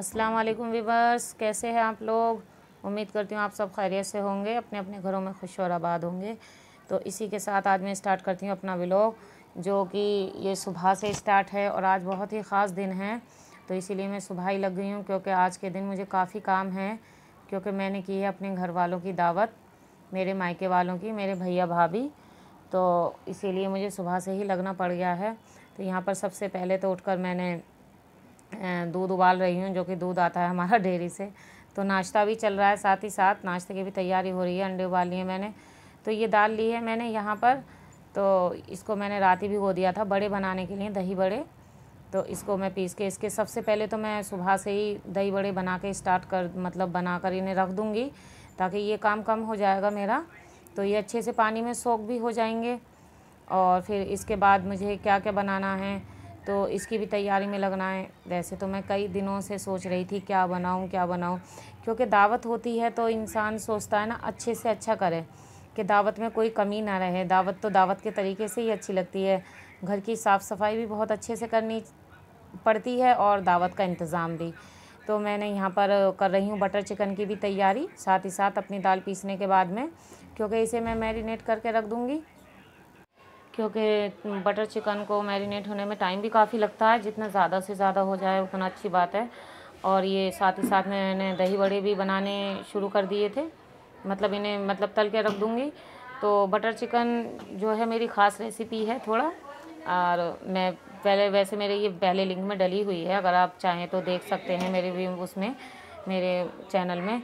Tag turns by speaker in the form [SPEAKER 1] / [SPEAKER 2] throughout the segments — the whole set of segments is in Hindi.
[SPEAKER 1] अस्सलाम वालेकुम वीवर्स कैसे हैं आप लोग उम्मीद करती हूँ आप सब खैरियत से होंगे अपने अपने घरों में खुश और आबाद होंगे तो इसी के साथ आज मैं स्टार्ट करती हूँ अपना व्लॉग जो कि ये सुबह से स्टार्ट है और आज बहुत ही ख़ास दिन है तो इसीलिए मैं सुबह ही लग गई हूँ क्योंकि आज के दिन मुझे काफ़ी काम है क्योंकि मैंने की है अपने घर वालों की दावत मेरे मायके वालों की मेरे भैया भाभी तो इसीलिए मुझे सुबह से ही लगना पड़ गया है तो यहाँ पर सबसे पहले तो उठकर मैंने दूध उबाल रही हूँ जो कि दूध आता है हमारा डेयरी से तो नाश्ता भी चल रहा है साथ ही साथ नाश्ते की भी तैयारी हो रही है अंडे उबाल लिए मैंने तो ये दाल ली है मैंने यहाँ पर तो इसको मैंने रात ही भिगो दिया था बड़े बनाने के लिए दही बड़े तो इसको मैं पीस के इसके सबसे पहले तो मैं सुबह से ही दही बड़े बना के स्टार्ट कर मतलब बना कर इन्हें रख दूँगी ताकि ये काम कम हो जाएगा मेरा तो ये अच्छे से पानी में सोख भी हो जाएंगे और फिर इसके बाद मुझे क्या क्या बनाना है तो इसकी भी तैयारी में लगना है वैसे तो मैं कई दिनों से सोच रही थी क्या बनाऊँ क्या बनाऊँ क्योंकि दावत होती है तो इंसान सोचता है ना अच्छे से अच्छा करे कि दावत में कोई कमी ना रहे दावत तो दावत के तरीके से ही अच्छी लगती है घर की साफ़ सफाई भी बहुत अच्छे से करनी पड़ती है और दावत का इंतज़ाम भी तो मैंने यहाँ पर कर रही हूँ बटर चिकन की भी तैयारी साथ ही साथ अपनी दाल पीसने के बाद में क्योंकि इसे मैं मैरिनेट करके रख दूँगी क्योंकि बटर चिकन को मैरिनेट होने में टाइम भी काफ़ी लगता है जितना ज़्यादा से ज़्यादा हो जाए उतना अच्छी बात है और ये साथ ही साथ में मैंने दही बड़े भी बनाने शुरू कर दिए थे मतलब इन्हें मतलब तल के रख दूँगी तो बटर चिकन जो है मेरी ख़ास रेसिपी है थोड़ा और मैं पहले वैसे मेरे ये पहले लिंक में डली हुई है अगर आप चाहें तो देख सकते हैं मेरे भी उसमें मेरे चैनल में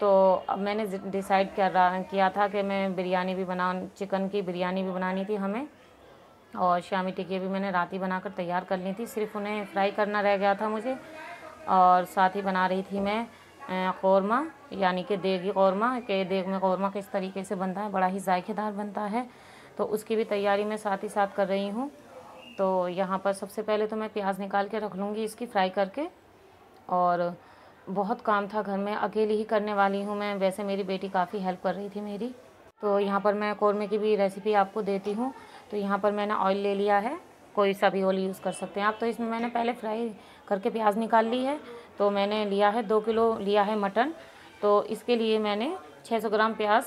[SPEAKER 1] तो अब मैंने डिसाइड कर रहा किया था कि मैं बिरयानी भी बना चिकन की बिरयानी भी बनानी थी हमें और शामी टिकिया भी मैंने रात ही बनाकर तैयार कर ली थी सिर्फ उन्हें फ्राई करना रह गया था मुझे और साथ ही बना रही थी मैं कौरमा यानी कि देगी कौरमा के देग में कौरमा किस तरीके से बनता है बड़ा ही जायकेदार बनता है तो उसकी भी तैयारी मैं साथ ही साथ कर रही हूँ तो यहाँ पर सबसे पहले तो मैं प्याज निकाल के रख लूँगी इसकी फ्राई करके और बहुत काम था घर में अकेली ही करने वाली हूँ मैं वैसे मेरी बेटी काफ़ी हेल्प कर रही थी मेरी तो यहाँ पर मैं कौरमे की भी रेसिपी आपको देती हूँ तो यहाँ पर मैंने ऑयल ले लिया है कोई सा भी ऑयल यूज़ कर सकते हैं आप तो इसमें मैंने पहले फ्राई करके प्याज निकाल ली है तो मैंने लिया है दो किलो लिया है मटन तो इसके लिए मैंने सौ ग्राम प्याज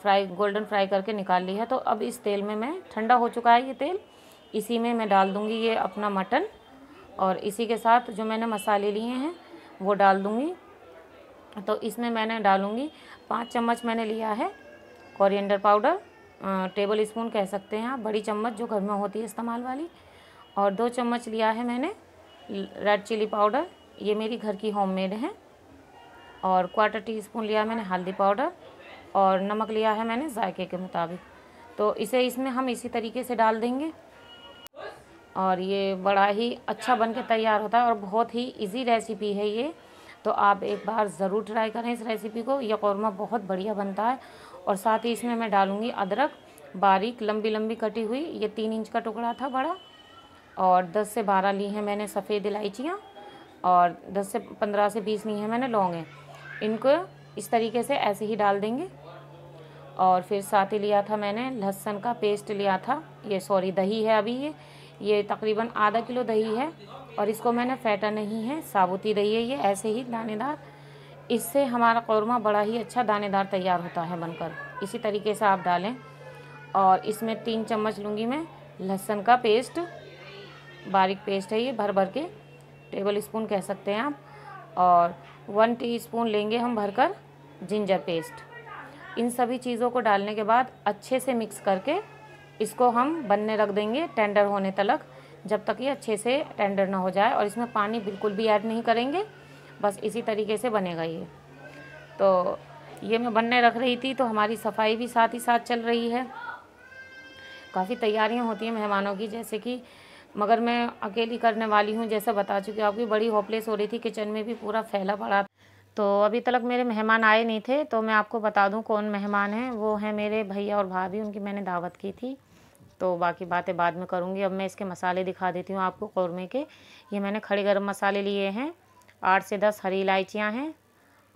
[SPEAKER 1] फ्राई गोल्डन फ्राई करके निकाल ली है तो अब इस तेल में मैं ठंडा हो चुका है ये तेल इसी में मैं डाल दूँगी ये अपना मटन और इसी के साथ जो मैंने मसाले लिए हैं वो डाल दूँगी तो इसमें मैंने डालूँगी पाँच चम्मच मैंने लिया है कोरिएंडर पाउडर टेबल स्पून कह सकते हैं आप बड़ी चम्मच जो घर में होती है इस्तेमाल वाली और दो चम्मच लिया है मैंने रेड चिली पाउडर ये मेरी घर की होममेड है और क्वार्टर टी स्पून लिया मैंने हल्दी पाउडर और नमक लिया है मैंने जायके के मुताबिक तो इसे इसमें हम इसी तरीके से डाल देंगे और ये बड़ा ही अच्छा बन के तैयार होता है और बहुत ही इजी रेसिपी है ये तो आप एक बार ज़रूर ट्राई करें इस रेसिपी को यह कौरमा बहुत बढ़िया बनता है और साथ ही इसमें मैं डालूँगी अदरक बारीक लंबी लंबी कटी हुई ये तीन इंच का टुकड़ा था बड़ा और दस से बारह ली हैं मैंने सफ़ेद इलायचियाँ और दस से पंद्रह से बीस ली हैं मैंने लौंगे इनको इस तरीके से ऐसे ही डाल देंगे और फिर साथ ही लिया था मैंने लहसुन का पेस्ट लिया था ये सॉरी दही है अभी ये ये तकरीबन आधा किलो दही है और इसको मैंने फेंटा नहीं है साबुती दही है ये ऐसे ही दानेदार इससे हमारा कौरमा बड़ा ही अच्छा दानेदार तैयार होता है बनकर इसी तरीके से आप डालें और इसमें तीन चम्मच लूँगी मैं लहसुन का पेस्ट बारीक पेस्ट है ये भर भर के टेबल स्पून कह सकते हैं आप और वन टीस्पून लेंगे हम भरकर जिंजर पेस्ट इन सभी चीज़ों को डालने के बाद अच्छे से मिक्स करके इसको हम बनने रख देंगे टेंडर होने तलक जब तक ये अच्छे से टेंडर ना हो जाए और इसमें पानी बिल्कुल भी ऐड नहीं करेंगे बस इसी तरीके से बनेगा ये तो ये मैं बनने रख रही थी तो हमारी सफाई भी साथ ही साथ चल रही है काफ़ी तैयारियां होती हैं मेहमानों की जैसे कि मगर मैं अकेली करने वाली हूँ जैसा बता चुकी हूँ आपकी बड़ी होपलेस हो रही थी किचन में भी पूरा फैला पड़ा तो अभी तक मेरे मेहमान आए नहीं थे तो मैं आपको बता दूँ कौन मेहमान हैं वो हैं मेरे भैया और भाभी उनकी मैंने दावत की थी तो बाकी बातें बाद में करूँगी अब मैं इसके मसाले दिखा देती हूँ आपको कौरमे के ये मैंने खड़े गर्म मसाले लिए हैं आठ से दस हरी इलायचियाँ हैं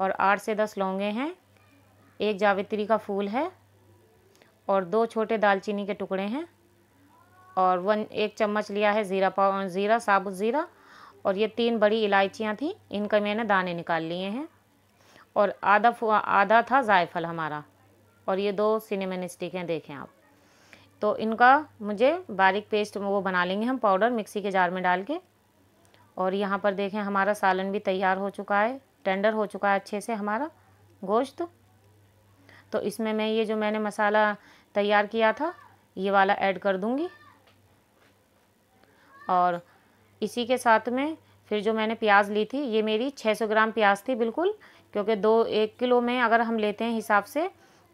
[SPEAKER 1] और आठ से दस लौंगे हैं एक जावित्री का फूल है और दो छोटे दालचीनी के टुकड़े हैं और वन एक चम्मच लिया है ज़ीरा पाव ज़ीरा साबुत ज़ीरा और ये तीन बड़ी इलायचियाँ थी इनका मैंने दाने निकाल लिए हैं और आधा आधा था जायफल हमारा और ये दो सिनेमन स्टिक हैं देखें आप तो इनका मुझे बारीक पेस्ट वो बना लेंगे हम पाउडर मिक्सी के जार में डाल के और यहाँ पर देखें हमारा सालन भी तैयार हो चुका है टेंडर हो चुका है अच्छे से हमारा गोश्त तो इसमें मैं ये जो मैंने मसाला तैयार किया था ये वाला ऐड कर दूँगी और इसी के साथ में फिर जो मैंने प्याज ली थी ये मेरी 600 ग्राम प्याज थी बिल्कुल क्योंकि दो एक किलो में अगर हम लेते हैं हिसाब से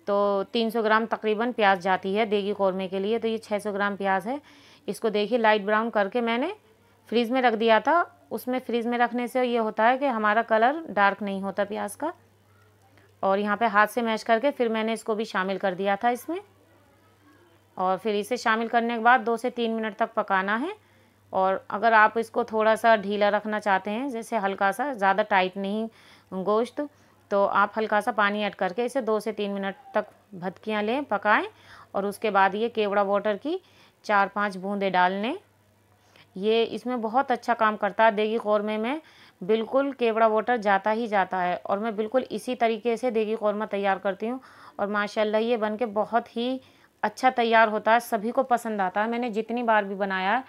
[SPEAKER 1] तो 300 ग्राम तकरीबन प्याज जाती है देगी कौरमे के लिए तो ये 600 ग्राम प्याज है इसको देखिए लाइट ब्राउन करके मैंने फ्रीज़ में रख दिया था उसमें फ्रीज़ में रखने से ये होता है कि हमारा कलर डार्क नहीं होता प्याज का और यहाँ पे हाथ से मैश करके फिर मैंने इसको भी शामिल कर दिया था इसमें और फिर इसे शामिल करने के बाद दो से तीन मिनट तक पकाना है और अगर आप इसको थोड़ा सा ढीला रखना चाहते हैं जैसे हल्का सा ज़्यादा टाइट नहीं गोश्त तो आप हल्का सा पानी ऐड करके इसे दो से तीन मिनट तक भतकियाँ लें पकाएं और उसके बाद ये केवड़ा वाटर की चार पांच बूंदें डाल लें ये इसमें बहुत अच्छा काम करता है देगी कौरमे में बिल्कुल केवड़ा वाटर जाता ही जाता है और मैं बिल्कुल इसी तरीके से देगी कौरमा तैयार करती हूँ और माशाला ये बन के बहुत ही अच्छा तैयार होता है सभी को पसंद आता है मैंने जितनी बार भी बनाया है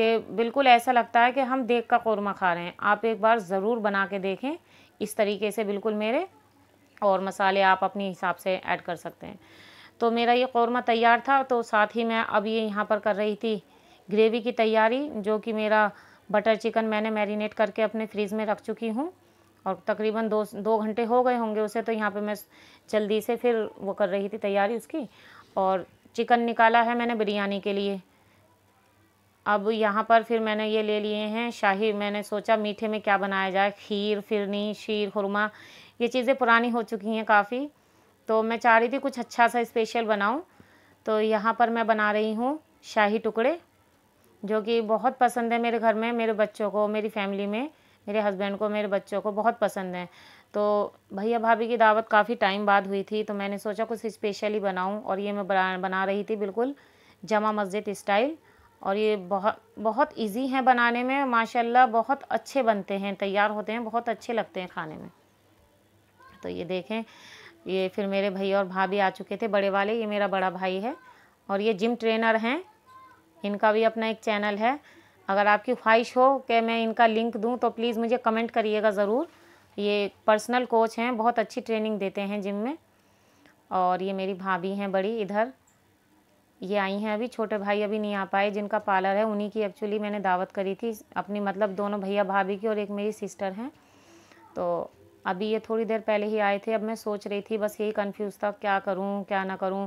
[SPEAKER 1] कि बिल्कुल ऐसा लगता है कि हम देख का कौरमा खा रहे हैं आप एक बार ज़रूर बना के देखें इस तरीके से बिल्कुल मेरे और मसाले आप अपने हिसाब से ऐड कर सकते हैं तो मेरा ये कौरमा तैयार था तो साथ ही मैं अब ये यहाँ पर कर रही थी ग्रेवी की तैयारी जो कि मेरा बटर चिकन मैंने मैरिनेट करके अपने फ्रिज में रख चुकी हूँ और तकरीबन दो दो घंटे हो गए होंगे उसे तो यहाँ पे मैं जल्दी से फिर वो कर रही थी तैयारी उसकी और चिकन निकाला है मैंने बिरयानी के लिए अब यहाँ पर फिर मैंने ये ले लिए हैं शाही मैंने सोचा मीठे में क्या बनाया जाए खीर फिरनी शीर खुरमा ये चीज़ें पुरानी हो चुकी हैं काफ़ी तो मैं चाह रही थी कुछ अच्छा सा स्पेशल बनाऊँ तो यहाँ पर मैं बना रही हूँ शाही टुकड़े जो कि बहुत पसंद है मेरे घर में मेरे बच्चों को मेरी फैमिली में मेरे हस्बैंड को मेरे बच्चों को बहुत पसंद है तो भैया भाभी की दावत काफ़ी टाइम बाद हुई थी तो मैंने सोचा कुछ स्पेशली बनाऊँ और ये मैं बना बना रही थी बिल्कुल जमा मस्जिद स्टाइल और ये बहुत बहुत इजी हैं बनाने में माशाल्लाह बहुत अच्छे बनते हैं तैयार होते हैं बहुत अच्छे लगते हैं खाने में तो ये देखें ये फिर मेरे भैया और भाभी आ चुके थे बड़े वाले ये मेरा बड़ा भाई है और ये जिम ट्रेनर हैं इनका भी अपना एक चैनल है अगर आपकी ख्वाहिश हो कि मैं इनका लिंक दूँ तो प्लीज़ मुझे कमेंट करिएगा ज़रूर ये पर्सनल कोच हैं बहुत अच्छी ट्रेनिंग देते हैं जिम में और ये मेरी भाभी हैं बड़ी इधर ये आई हैं अभी छोटे भाई अभी नहीं आ पाए जिनका पार्लर है उन्हीं की एक्चुअली मैंने दावत करी थी अपनी मतलब दोनों भैया भाभी की और एक मेरी सिस्टर हैं तो अभी ये थोड़ी देर पहले ही आए थे अब मैं सोच रही थी बस यही कन्फ्यूज़ था क्या करूं क्या ना करूं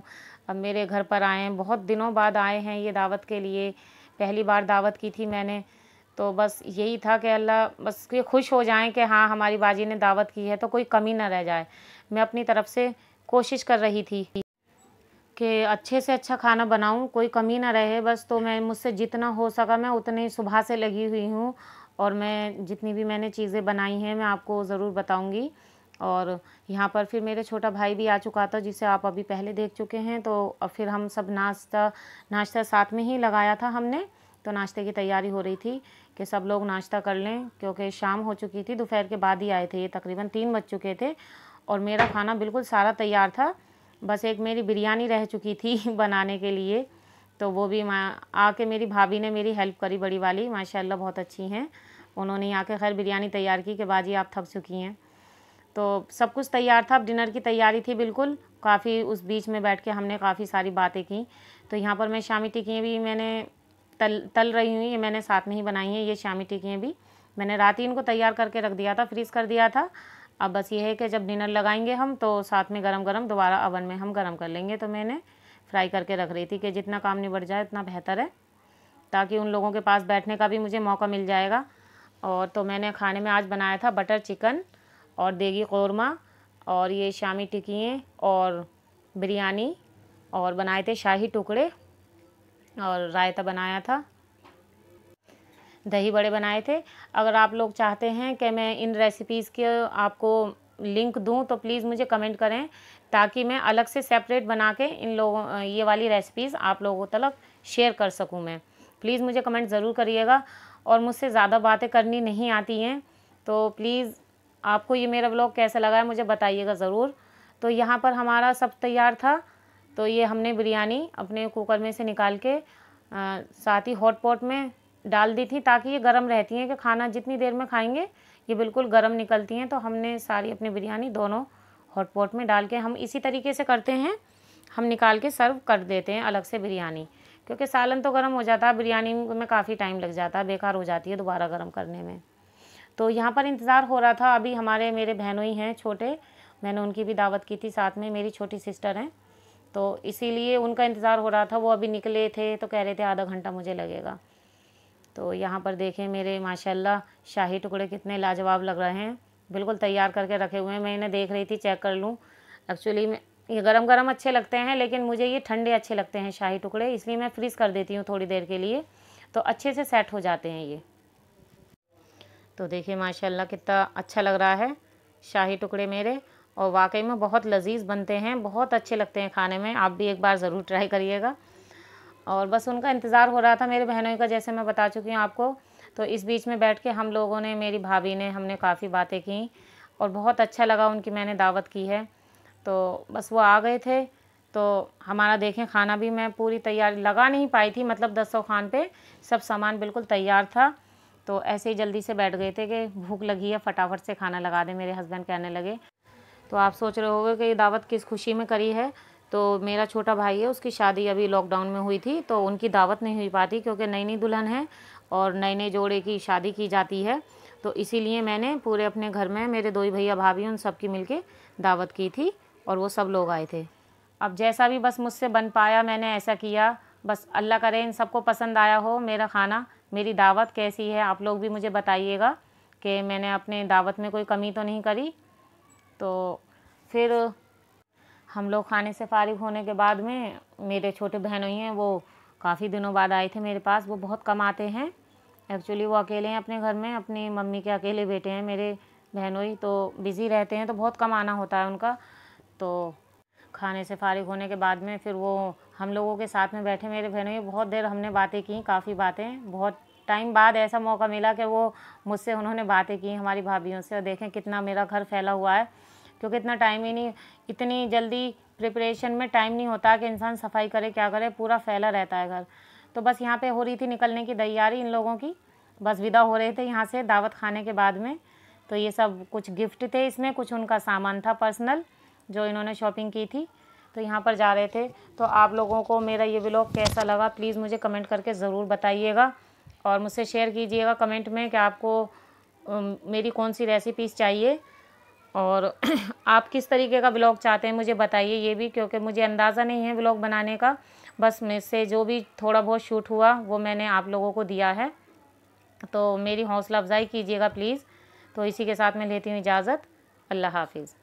[SPEAKER 1] अब मेरे घर पर आए हैं बहुत दिनों बाद आए हैं ये दावत के लिए पहली बार दावत की थी मैंने तो बस यही था कि अल्लाह बस ये खुश हो जाएं कि हाँ हमारी बाजी ने दावत की है तो कोई कमी ना रह जाए मैं अपनी तरफ से कोशिश कर रही थी कि अच्छे से अच्छा खाना बनाऊं कोई कमी ना रहे बस तो मैं मुझसे जितना हो सका मैं उतनी सुबह से लगी हुई हूँ और मैं जितनी भी मैंने चीज़ें बनाई हैं मैं आपको ज़रूर बताऊँगी और यहाँ पर फिर मेरे छोटा भाई भी आ चुका था जिसे आप अभी पहले देख चुके हैं तो फिर हम सब नाश्ता नाश्ता साथ में ही लगाया था हमने तो नाश्ते की तैयारी हो रही थी कि सब लोग नाश्ता कर लें क्योंकि शाम हो चुकी थी दोपहर के बाद ही आए थे ये तकरीबन तीन बज चुके थे और मेरा खाना बिल्कुल सारा तैयार था बस एक मेरी बिरयानी रह चुकी थी बनाने के लिए तो वो भी माँ आके मेरी भाभी ने मेरी हेल्प करी बड़ी वाली माशाल्लाह बहुत अच्छी हैं उन्होंने आके खैर बिरयानी तैयार की कि बाजी आप थक चुकी हैं तो सब कुछ तैयार था अब डिनर की तैयारी थी बिल्कुल काफ़ी उस बीच में बैठ के हमने काफ़ी सारी बातें की तो यहाँ पर मैं शामी टिक्कियाँ भी मैंने तल तल रही हुई ये मैंने साथ में ही बनाई हैं ये शामी टिक्कियाँ भी मैंने रात ही इनको तैयार करके रख दिया था फ्रीज़ कर दिया था अब बस ये है कि जब डिनर लगाएंगे हम तो साथ में गरम गरम दोबारा अवन में हम गरम कर लेंगे तो मैंने फ्राई करके रख रही थी कि जितना काम निबट जाए उतना बेहतर है ताकि उन लोगों के पास बैठने का भी मुझे मौका मिल जाएगा और तो मैंने खाने में आज बनाया था बटर चिकन और देगी कौरमा और ये शामी टिकिए और बिरयानी और बनाए थे शाही टुकड़े और रायता बनाया था दही बड़े बनाए थे अगर आप लोग चाहते हैं कि मैं इन रेसिपीज़ के आपको लिंक दूं तो प्लीज़ मुझे कमेंट करें ताकि मैं अलग से सेपरेट बना के इन लोगों ये वाली रेसिपीज़ आप लोगों तक शेयर कर सकूँ मैं प्लीज़ मुझे कमेंट ज़रूर करिएगा और मुझसे ज़्यादा बातें करनी नहीं आती हैं तो प्लीज़ आपको ये मेरा ब्लॉग कैसा लगा है मुझे बताइएगा ज़रूर तो यहाँ पर हमारा सब तैयार था तो ये हमने बिरयानी अपने कुकर में से निकाल के आ, साथ ही हॉट पॉट में डाल दी थी ताकि ये गर्म रहती हैं कि खाना जितनी देर में खाएंगे ये बिल्कुल गर्म निकलती हैं तो हमने सारी अपनी बिरयानी दोनों हॉट पॉट में डाल के हम इसी तरीके से करते हैं हम निकाल के सर्व कर देते हैं अलग से बिरयानी क्योंकि सालन तो गर्म हो जाता है बिरयानी में काफ़ी टाइम लग जाता है बेकार हो जाती है दोबारा गर्म करने में तो यहाँ पर इंतज़ार हो रहा था अभी हमारे मेरे बहनों ही हैं छोटे मैंने उनकी भी दावत की थी साथ में मेरी छोटी सिस्टर हैं तो इसीलिए उनका इंतज़ार हो रहा था वो अभी निकले थे तो कह रहे थे आधा घंटा मुझे लगेगा तो यहाँ पर देखें मेरे माशाल्लाह शाही टुकड़े कितने लाजवाब लग रहे हैं बिल्कुल तैयार करके रखे हुए हैं मैं इन्हें देख रही थी चेक कर लूँ एक्चुअली में ये गरम गरम अच्छे लगते हैं लेकिन मुझे ये ठंडे अच्छे लगते हैं शाही टुकड़े इसलिए मैं फ्रीज़ कर देती हूँ थोड़ी देर के लिए तो अच्छे से सेट हो जाते हैं ये तो देखिए माशा कितना अच्छा लग रहा है शाही टुकड़े मेरे और वाकई में बहुत लजीज बनते हैं बहुत अच्छे लगते हैं खाने में आप भी एक बार ज़रूर ट्राई करिएगा और बस उनका इंतज़ार हो रहा था मेरे बहनों का जैसे मैं बता चुकी हूँ आपको तो इस बीच में बैठ के हम लोगों ने मेरी भाभी ने हमने काफ़ी बातें की और बहुत अच्छा लगा उनकी मैंने दावत की है तो बस वो आ गए थे तो हमारा देखें खाना भी मैं पूरी तैयारी लगा नहीं पाई थी मतलब दस सौ खान पे सब सामान बिल्कुल तैयार था तो ऐसे ही जल्दी से बैठ गए थे कि भूख लगी है फटाफट से खाना लगा दे मेरे हस्बैंड कहने लगे तो आप सोच रहे होगे कि ये दावत किस खुशी में करी है तो मेरा छोटा भाई है उसकी शादी अभी लॉकडाउन में हुई थी तो उनकी दावत नहीं हुई पाती क्योंकि नई नई दुल्हन है और नए नए जोड़े की शादी की जाती है तो इसीलिए मैंने पूरे अपने घर में मेरे दो ही भैया भाभी उन सब की मिलके दावत की थी और वो सब लोग आए थे अब जैसा भी बस मुझसे बन पाया मैंने ऐसा किया बस अल्लाह करे इन सबको पसंद आया हो मेरा खाना मेरी दावत कैसी है आप लोग भी मुझे बताइएगा कि मैंने अपने दावत में कोई कमी तो नहीं करी तो फिर हम लोग खाने से फ़ारिग होने के बाद में मेरे छोटे बहनोई हैं वो काफ़ी दिनों बाद आए थे मेरे पास वो बहुत कम आते हैं एक्चुअली वो अकेले हैं अपने घर में अपनी मम्मी के अकेले बेटे हैं मेरे बहनोई तो बिज़ी रहते हैं तो बहुत कम आना होता है उनका तो खाने से फारिग होने के बाद में फिर वो हम लोगों के साथ में बैठे मेरे बहनोई बहुत देर हमने बातें की काफ़ी बातें बहुत टाइम बाद ऐसा मौका मिला कि वो मुझसे उन्होंने बातें की हमारी भाभीियों से और देखें कितना मेरा घर फैला हुआ है क्योंकि इतना टाइम ही नहीं इतनी जल्दी प्रिपरेशन में टाइम नहीं होता कि इंसान सफाई करे क्या करे पूरा फैला रहता है घर तो बस यहाँ पे हो रही थी निकलने की तैयारी इन लोगों की बस विदा हो रहे थे यहाँ से दावत खाने के बाद में तो ये सब कुछ गिफ्ट थे इसमें कुछ उनका सामान था पर्सनल जो इन्होंने शॉपिंग की थी तो यहाँ पर जा रहे थे तो आप लोगों को मेरा ये ब्लॉग कैसा लगा प्लीज़ मुझे कमेंट करके ज़रूर बताइएगा और मुझसे शेयर कीजिएगा कमेंट में कि आपको मेरी कौन सी रेसिपीज़ चाहिए और आप किस तरीके का ब्लॉग चाहते हैं मुझे बताइए ये भी क्योंकि मुझे अंदाज़ा नहीं है ब्लॉग बनाने का बस मेरे से जो भी थोड़ा बहुत शूट हुआ वो मैंने आप लोगों को दिया है तो मेरी हौसला अफजाई कीजिएगा प्लीज़ तो इसी के साथ मैं लेती हूँ इजाज़त अल्लाह हाफिज़